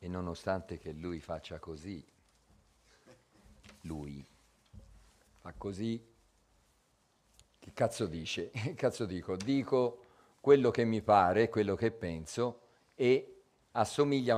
E nonostante che lui faccia così, lui fa così, che cazzo dice? Che cazzo dico? Dico quello che mi pare, quello che penso e assomiglia a